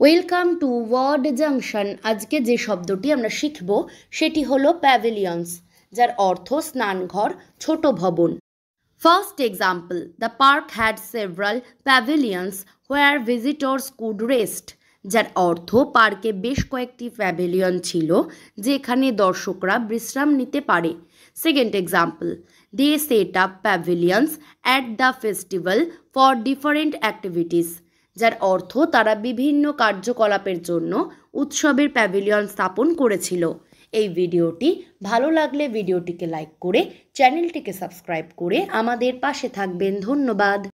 welcome to word junction আজকে যে শব্দটি আমরা শিখব সেটি হলো প্যাভিলিয়ন্স যার অর্থ স্নানঘর ছোট ভবন first example the park had several pavilions where visitors could rest যার অর্থ পার্কে বেশ কয়েকটি প্যাভিলিয়ন ছিল যেখানে দর্শকরা বিশ্রাম নিতে পারে second example they set up pavilions at the festival for different activities যার অর্থ তারা বিভিন্ন কার্যকলাপের জন্য উৎসবের প্যাভিলিয়ন স্থাপন করেছিল এই ভিডিওটি ভালো লাগলে ভিডিওটিকে লাইক করে চ্যানেলটিকে সাবস্ক্রাইব করে আমাদের পাশে থাকবেন ধন্যবাদ